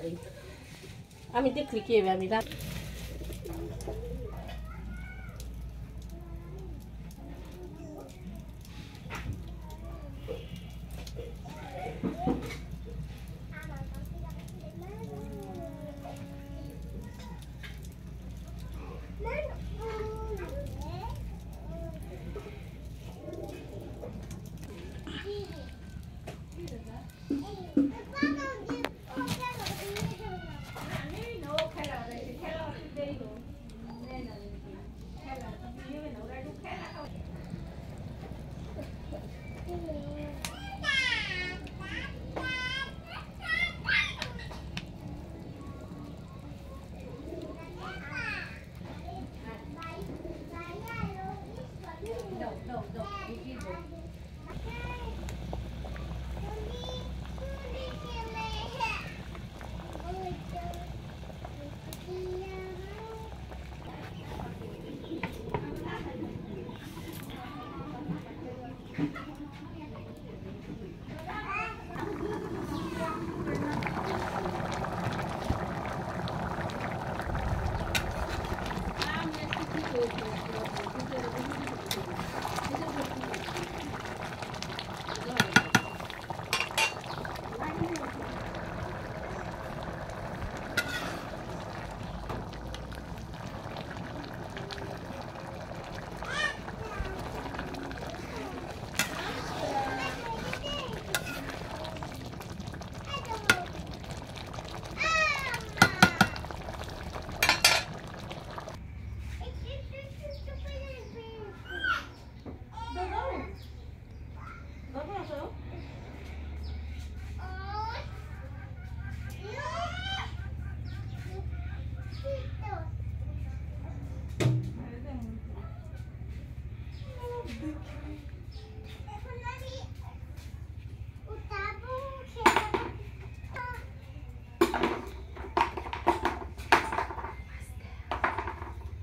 immediately. I mean, they click here, I mean, that.